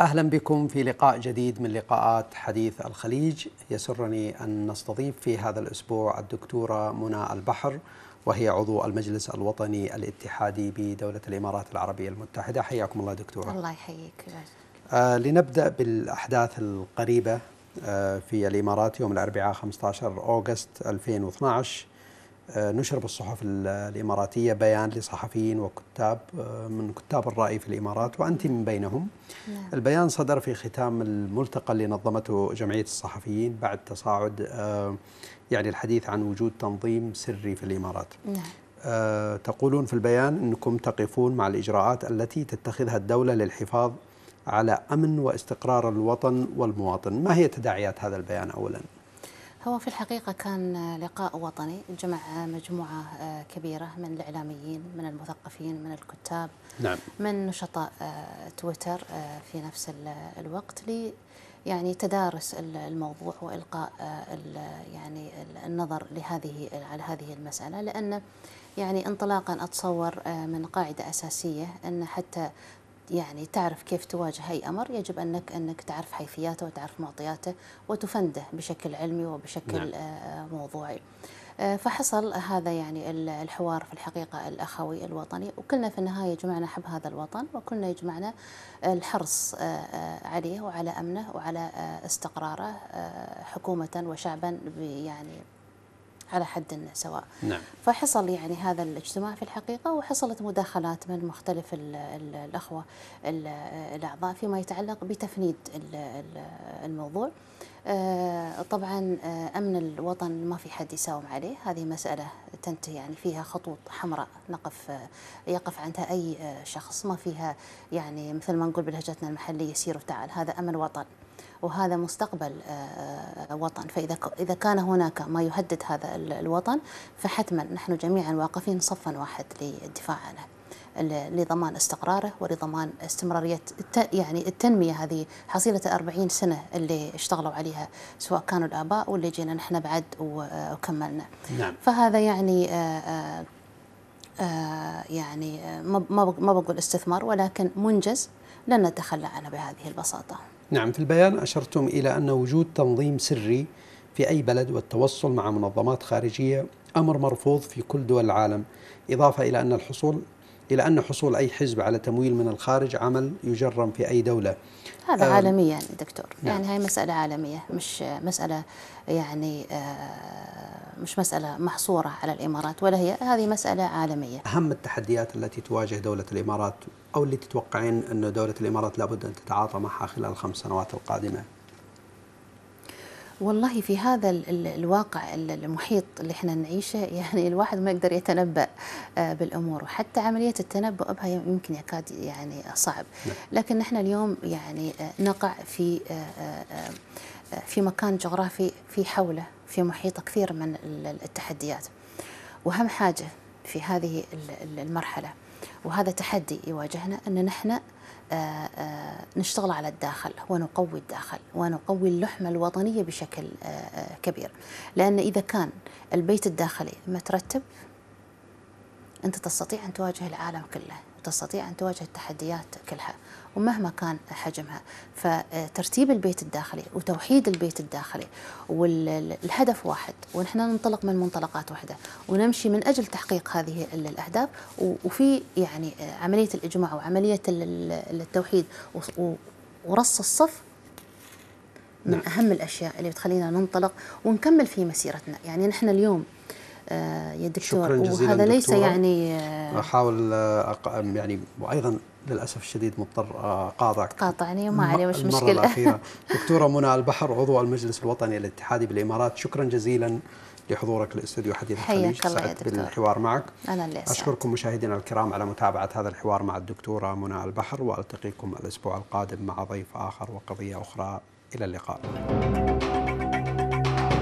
اهلا بكم في لقاء جديد من لقاءات حديث الخليج، يسرني ان نستضيف في هذا الاسبوع الدكتوره منى البحر وهي عضو المجلس الوطني الاتحادي بدوله الامارات العربيه المتحده، حياكم الله دكتوره. الله يحييك آه لنبدا بالاحداث القريبه آه في الامارات يوم الاربعاء 15 اوغست 2012 آه، نشر بالصحف الإماراتية بيان لصحفيين وكتاب آه، من كتاب الرأي في الإمارات وأنت من بينهم نعم. البيان صدر في ختام الملتقى اللي نظمته جمعية الصحفيين بعد تصاعد آه، يعني الحديث عن وجود تنظيم سري في الإمارات نعم. تقولون في البيان أنكم تقفون مع الإجراءات التي تتخذها الدولة للحفاظ على أمن واستقرار الوطن والمواطن ما هي تداعيات هذا البيان أولاً؟ هو في الحقيقة كان لقاء وطني جمع مجموعة آه، كبيرة من الإعلاميين من المثقفين من الكتاب نعم. من نشطاء آه، تويتر آه، في نفس الوقت لي يعني تدارس الموضوع والقاء يعني النظر لهذه على هذه المساله لان يعني انطلاقا اتصور من قاعده اساسيه ان حتى يعني تعرف كيف تواجه أي أمر يجب أنك أنك تعرف حيثياته وتعرف معطياته وتفنده بشكل علمي وبشكل نعم. آه، موضوعي آه، فحصل هذا يعني الحوار في الحقيقة الأخوي الوطني وكلنا في النهاية يجمعنا حب هذا الوطن وكلنا يجمعنا الحرص آه، عليه وعلى أمنه وعلى استقراره حكومة وشعبا يعني على حد سواء نعم. فحصل يعني هذا الاجتماع في الحقيقة وحصلت مداخلات من مختلف ال ال الأخوة الـ الأعضاء فيما يتعلق بتفنيد الموضوع آه، طبعا آه، أمن الوطن ما في حد يساوم عليه هذه مسألة تنتهي يعني فيها خطوط حمراء نقف آه، يقف عندها أي شخص ما فيها يعني مثل ما نقول بلهجتنا المحلية يسير وتعال هذا أمن وطن وهذا مستقبل آه، آه، وطن فإذا إذا كان هناك ما يهدد هذا الوطن فحتما نحن جميعا واقفين صفا واحد للدفاع عنه لضمان استقراره ولضمان استمرارية يعني التنمية هذه حصيلة 40 سنة اللي اشتغلوا عليها سواء كانوا الآباء واللي جينا نحن بعد آه، وكملنا نعم. فهذا يعني يعني ما بقول استثمار ولكن منجز لن نتخلى عنه بهذه البساطة نعم في البيان أشرتم إلى أن وجود تنظيم سري في أي بلد والتوصل مع منظمات خارجية أمر مرفوض في كل دول العالم إضافة إلى أن الحصول إلى أن حصول أي حزب على تمويل من الخارج عمل يجرم في أي دولة هذا آه عالميا دكتور نعم. يعني هاي مسألة عالمية مش مسألة يعني آه مش مسألة محصورة على الإمارات ولا هي هذه مسألة عالمية أهم التحديات التي تواجه دولة الإمارات أو اللي تتوقعين أن دولة الإمارات لابد أن تتعاطى معها خلال الخمس سنوات القادمة والله في هذا الواقع المحيط اللي احنا نعيشه يعني الواحد ما يقدر يتنبأ آه، بالأمور وحتى عملية التنبؤ بها يمكن يكاد يعني صعب نعم. لكن احنا اليوم يعني آه، نقع في آه، في مكان جغرافي في حوله في محيطه كثير من التحديات واهم حاجة في هذه المرحله وهذا تحدي يواجهنا ان نحن آه، آه، نشتغل على الداخل ونقوي الداخل ونقوي اللحمه الوطنيه بشكل آه، كبير لان اذا كان البيت الداخلي مترتب انت تستطيع ان تواجه العالم كله تستطيع أن تواجه التحديات كلها ومهما كان حجمها فترتيب البيت الداخلي وتوحيد البيت الداخلي والهدف واحد ونحن ننطلق من منطلقات واحدة ونمشي من أجل تحقيق هذه الأهداف وفي يعني عملية الإجماع وعملية التوحيد ورص الصف من نعم. أهم الأشياء اللي بتخلينا ننطلق ونكمل في مسيرتنا يعني نحن اليوم آه، يا دكتور شكرا جزيلا وهذا ليس يعني آه، احاول آه، يعني وايضا للاسف الشديد مضطر اقاطعك قاطعني وما عليه مش المرة مشكله الأخيرة. دكتوره منى البحر عضو المجلس الوطني الاتحادي بالامارات شكرا جزيلا لحضورك لاستوديو حديث الخليج سعدت بالحوار معك أنا اللي أشكركم مشاهدينا الكرام على متابعة هذا الحوار مع الدكتورة منى البحر وألتقيكم الأسبوع القادم مع ضيف آخر وقضية أخرى إلى اللقاء